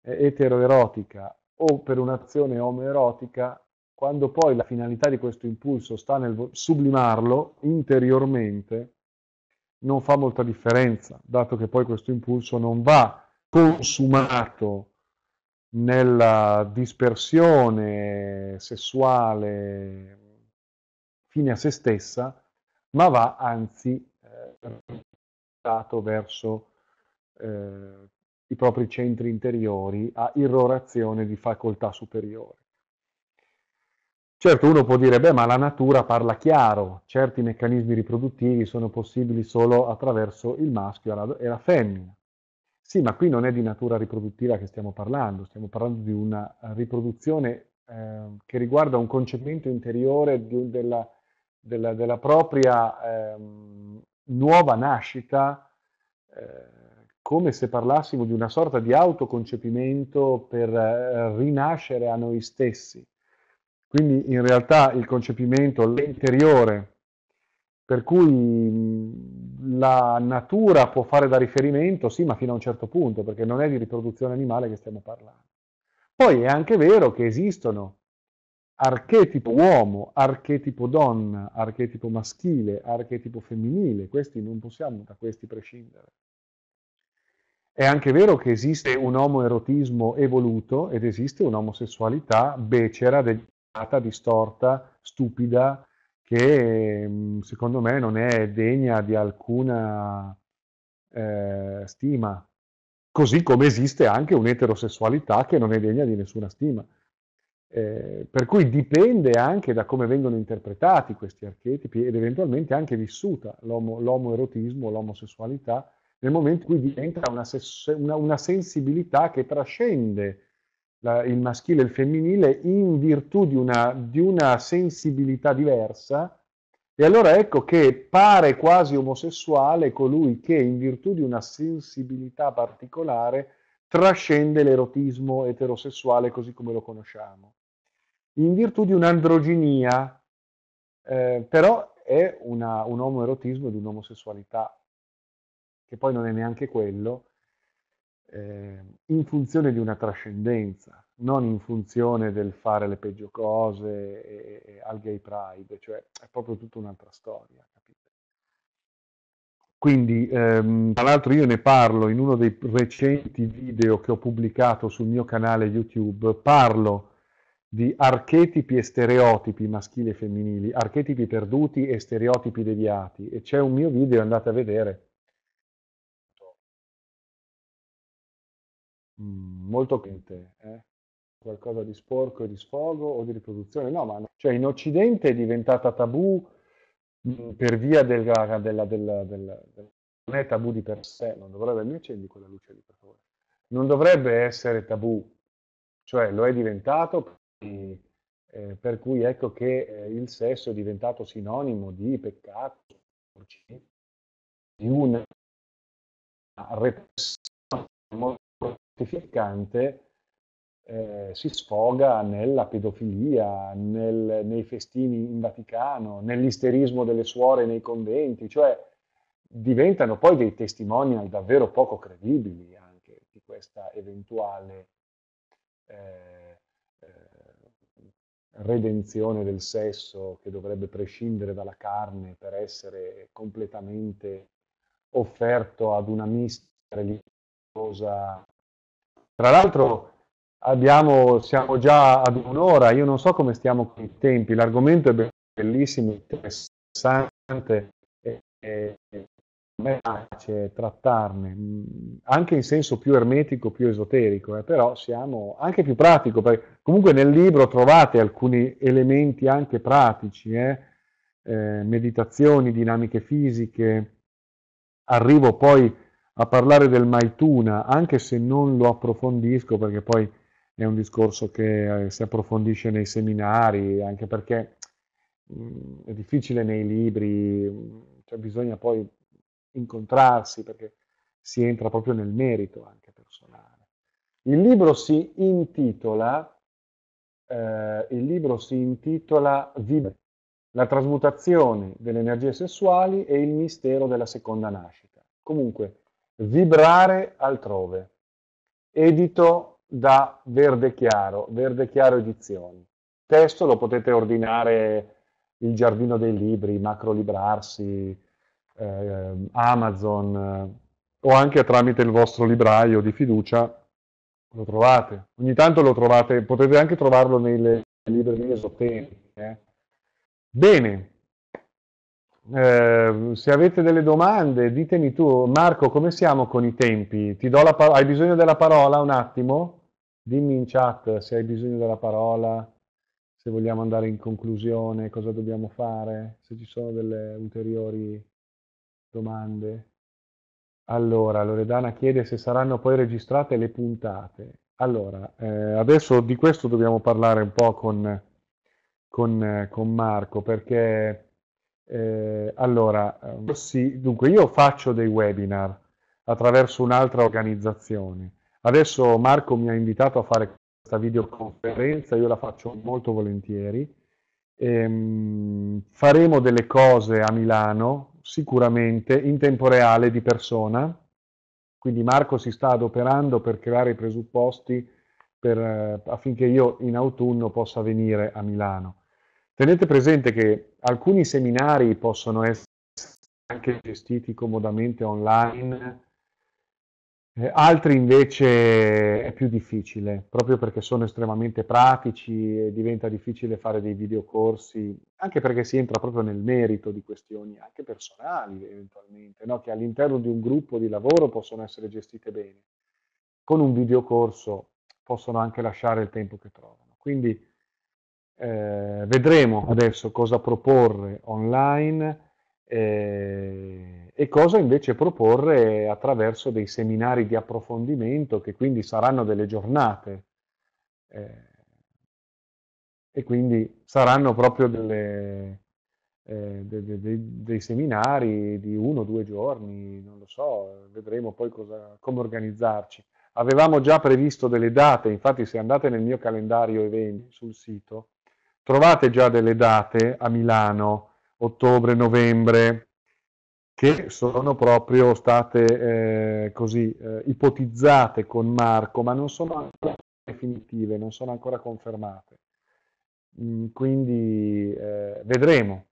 eh, eteroerotica o per un'azione omoerotica, quando poi la finalità di questo impulso sta nel sublimarlo interiormente, non fa molta differenza, dato che poi questo impulso non va consumato nella dispersione sessuale fine a se stessa, ma va anzi eh, verso eh, i propri centri interiori a irrorazione di facoltà superiori. Certo, uno può dire, beh, ma la natura parla chiaro, certi meccanismi riproduttivi sono possibili solo attraverso il maschio e la femmina. Sì, ma qui non è di natura riproduttiva che stiamo parlando, stiamo parlando di una riproduzione eh, che riguarda un concepimento interiore di, della, della, della, propria eh, nuova nascita, eh, come se parlassimo di una sorta di autoconcepimento per eh, rinascere a noi stessi. Quindi in realtà il concepimento, l'interiore per cui la natura può fare da riferimento, sì, ma fino a un certo punto, perché non è di riproduzione animale che stiamo parlando. Poi è anche vero che esistono archetipo uomo, archetipo donna, archetipo maschile, archetipo femminile, questi non possiamo da questi prescindere. È anche vero che esiste un omoerotismo evoluto ed esiste un'omosessualità becera, deviata, distorta, stupida, che mhmm, secondo me non è degna di alcuna eh, stima, così come esiste anche un'eterosessualità che non è degna di nessuna stima. Eh, per cui dipende anche da come vengono interpretati questi archetipi ed eventualmente anche vissuta l'omoerotismo, l'omosessualità, nel momento in cui diventa una, una, una sensibilità che trascende la, il maschile e il femminile in virtù di una, di una sensibilità diversa e allora ecco che pare quasi omosessuale colui che in virtù di una sensibilità particolare trascende l'erotismo eterosessuale così come lo conosciamo. In virtù di un'androginia, eh, però è una, un omoerotismo ed un'omosessualità, che poi non è neanche quello, eh, in funzione di una trascendenza, non in funzione del fare le peggio cose e, e, al gay pride, cioè è proprio tutta un'altra storia, capite? Quindi, ehm, tra l'altro io ne parlo in uno dei recenti video che ho pubblicato sul mio canale YouTube, parlo di archetipi e stereotipi maschili e femminili, archetipi perduti e stereotipi deviati, e c'è un mio video, andate a vedere, Mhmm, molto contente, eh. Qualcosa di sporco e di sfogo o di riproduzione, no, ma cioè in Occidente è diventata tabù, mhmm, per via della della della della del non è tabù di per sé, non dovrebbe mi accendi quella luce lì, per favore. Non dovrebbe essere tabù, cioè lo è diventato e, mhmm, ehm, per cui ecco che, ehm, il sesso è diventato sinonimo di peccato, di una repressione terrificante eh, si sfoga nella pedofilia, nel, nei festini in Vaticano, nell'isterismo delle suore nei conventi, cioè diventano poi dei testimonial davvero poco credibili anche di questa eventuale eh, eh, redenzione del sesso che dovrebbe prescindere dalla carne per essere completamente offerto ad una mistica religiosa tra l'altro abbiamo, siamo già ad un'ora, io non so come stiamo con i tempi, l'argomento è bellissimo, interessante, e, e, a me piace trattarne, mm, anche in senso più ermetico, più esoterico, eh, però siamo anche più pratico, perché comunque nel libro trovate alcuni elementi anche pratici, eh, eh, meditazioni, dinamiche fisiche, arrivo poi a parlare del Maituna, anche se non lo approfondisco perché poi è un discorso che eh, si approfondisce nei seminari, anche perché mh, mm, è difficile nei libri, mm, cioè bisogna poi incontrarsi perché si entra proprio nel merito anche personale. Il libro si intitola, eh, il libro si intitola Vibre, la trasmutazione delle energie sessuali e il mistero della seconda nascita. Comunque, Vibrare altrove. Edito da Verde Chiaro, Verde Chiaro Edizioni. Testo lo potete ordinare il Giardino dei Libri, Macro Librarsi, eh, Amazon eh, o anche tramite il vostro libraio di fiducia lo trovate. Ogni tanto lo trovate, potete anche trovarlo nelle librerie esoteriche. Eh. Bene, eh, se avete delle domande, ditemi tu. Marco, come siamo con i tempi? Hai bisogno della parola un attimo? Dimmi in chat se hai bisogno della parola, se vogliamo andare in conclusione, cosa dobbiamo fare, se ci sono delle ulteriori domande. Allora, Loredana chiede se saranno poi registrate le puntate. Allora, eh, adesso di questo dobbiamo parlare un po' con, con, eh, con Marco, perché eh, allora, eh, sì, dunque io faccio dei webinar attraverso un'altra organizzazione. Adesso Marco mi ha invitato a fare questa videoconferenza, io la faccio molto volentieri. Ehm, faremo delle cose a Milano, sicuramente, in tempo reale, di persona. Quindi Marco si sta adoperando per creare i presupposti per, eh, affinché io in autunno possa venire a Milano. Tenete presente che alcuni seminari possono essere anche gestiti comodamente online, eh, altri invece è più difficile, proprio perché sono estremamente pratici e diventa difficile fare dei videocorsi, anche perché si entra proprio nel merito di questioni anche personali eventualmente, no? che all'interno di un gruppo di lavoro possono essere gestite bene. Con un videocorso possono anche lasciare il tempo che trovano. Quindi, eh, vedremo adesso cosa proporre online eh, e cosa invece proporre attraverso dei seminari di approfondimento che quindi saranno delle giornate eh, e quindi saranno proprio delle, eh, de, de, de, dei seminari di uno o due giorni, non lo so, vedremo poi cosa, come organizzarci. Avevamo già previsto delle date, infatti se andate nel mio calendario eventi sul sito, trovate già delle date a Milano, ottobre, novembre, che sono proprio state eh, così eh, ipotizzate con Marco, ma non sono ancora definitive, non sono ancora confermate. Mm, quindi eh, vedremo.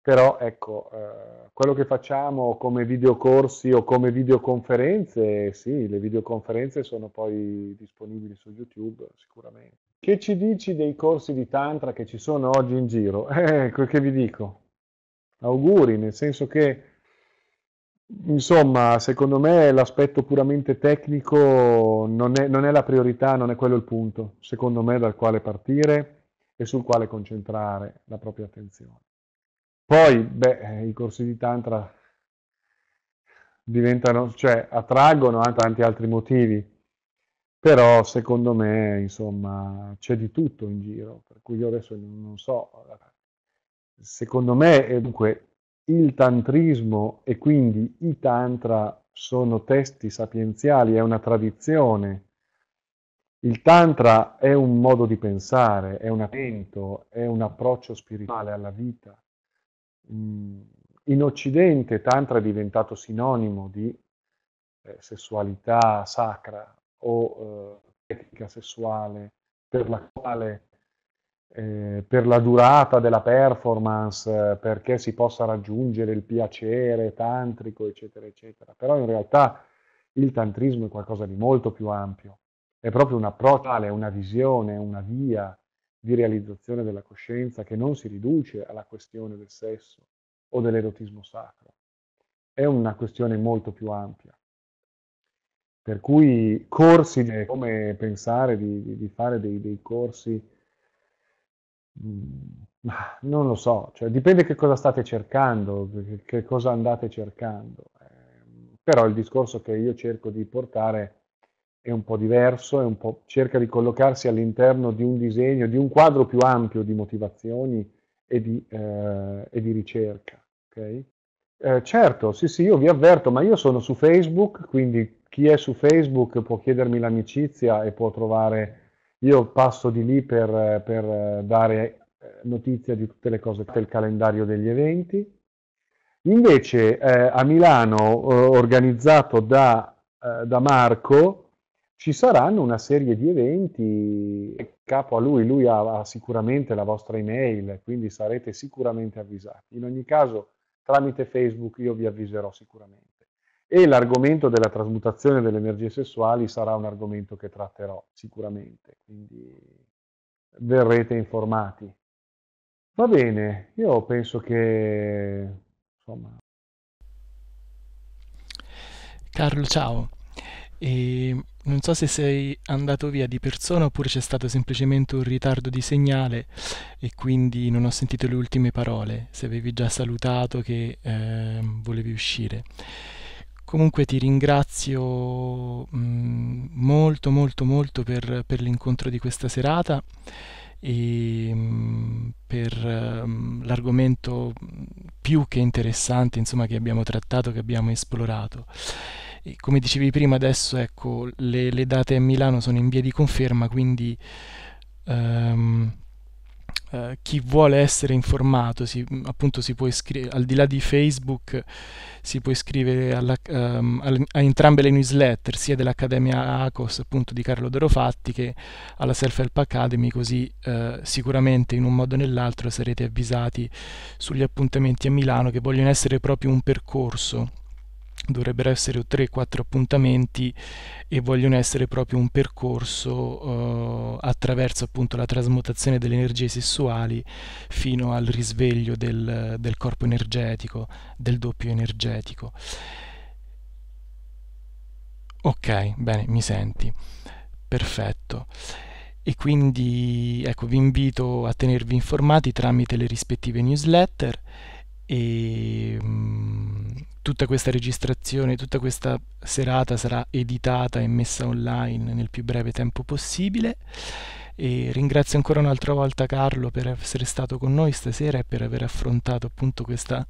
Però ecco, eh, quello che facciamo come videocorsi o come videoconferenze, sì, le videoconferenze sono poi disponibili su YouTube sicuramente. Che ci dici dei corsi di tantra che ci sono oggi in giro? Eh, quel che vi dico. Auguri, nel senso che, insomma, secondo me l'aspetto puramente tecnico non è, non è la priorità, non è quello il punto, secondo me, dal quale partire e sul quale concentrare la propria attenzione. Poi, beh, eh, i corsi di tantra diventano, cioè, attraggono anche eh, tanti altri motivi però secondo me insomma c'è di tutto in giro, per cui io adesso non so, secondo me dunque il tantrismo e quindi i tantra sono testi sapienziali, è una tradizione. Il tantra è un modo di pensare, è un attento, è un approccio spirituale alla vita. Mm, in Occidente tantra è diventato sinonimo di eh, sessualità sacra, o eh, etica sessuale per la quale eh, per la durata della performance, perché si possa raggiungere il piacere tantrico, eccetera, eccetera. Però in realtà il tantrismo è qualcosa di molto più ampio, è proprio un approccio, una visione, una via di realizzazione della coscienza che non si riduce alla questione del sesso o dell'erotismo sacro, è una questione molto più ampia. Per cui corsi, come pensare di, di fare dei, dei corsi, mm, non lo so, cioè, dipende che cosa state cercando, che cosa andate cercando. Ehm, però il discorso che io cerco di portare è un po' diverso, un po', cerca di collocarsi all'interno di un disegno, di un quadro più ampio di motivazioni e di, eh, e di ricerca. Okay? Eh, certo, sì, sì, io vi avverto, ma io sono su Facebook, quindi chi è su Facebook può chiedermi l'amicizia e può trovare, io passo di lì per, per dare eh, notizia di tutte le cose del calendario degli eventi. Invece eh, a Milano, eh, organizzato da, eh, da Marco, ci saranno una serie di eventi capo a lui, lui ha, ha, sicuramente la vostra email, quindi sarete sicuramente avvisati. In ogni caso tramite Facebook io vi avviserò sicuramente. E l'argomento della trasmutazione delle energie sessuali sarà un argomento che tratterò sicuramente, quindi verrete informati. Va bene, io penso che insomma... Carlo, ciao. E ehm, non so se sei andato via di persona oppure c'è stato semplicemente un ritardo di segnale e quindi non ho sentito le ultime parole, se avevi già salutato che eh, volevi uscire. Comunque ti ringrazio mh, mm, molto molto molto per, per, l'incontro di questa serata e mh, mm, per mh, mm, l'argomento più che interessante insomma, che abbiamo trattato, che abbiamo esplorato. E come dicevi prima, adesso ecco, le, le, date a Milano sono in via di conferma, quindi um, uh, chi vuole essere informato, si, appunto, si può iscrivere, al di là di Facebook, si può iscrivere alla, um, ehm, a, a, entrambe le newsletter, sia dell'Accademia ACOS, appunto, di Carlo Dorofatti, che alla Self Help Academy, così uh, sicuramente in un modo o nell'altro sarete avvisati sugli appuntamenti a Milano, che vogliono essere proprio un percorso dovrebbero essere 3-4 appuntamenti e vogliono essere proprio un percorso eh, attraverso appunto la trasmutazione delle energie sessuali fino al risveglio del, del corpo energetico, del doppio energetico. Ok, bene, mi senti. Perfetto e quindi ecco, vi invito a tenervi informati tramite le rispettive newsletter e, mm, tutta questa registrazione, tutta questa serata sarà editata e messa online nel più breve tempo possibile. E ringrazio ancora un'altra volta Carlo per essere stato con noi stasera e per aver affrontato appunto questa,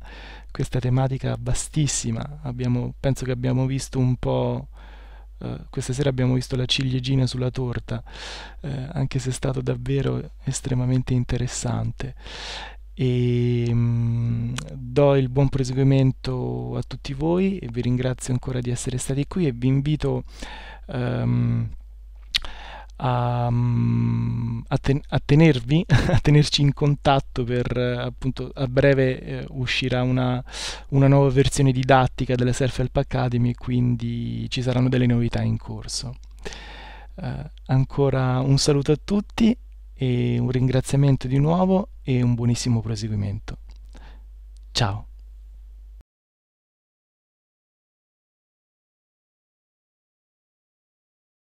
questa tematica vastissima. Abbiamo, penso che abbiamo visto un po'. Uh, questa sera abbiamo visto la ciliegina sulla torta, uh, anche se è stato davvero estremamente interessante e mm, do il buon proseguimento a tutti voi e vi ringrazio ancora di essere stati qui e vi invito um, a, mm, a, ten a, tenervi, a tenerci in contatto per appunto a breve eh, uscirà una, una, nuova versione didattica della Self Help Academy quindi ci saranno delle novità in corso. Uh, ancora un saluto a tutti e un ringraziamento di nuovo e un buonissimo proseguimento. Ciao!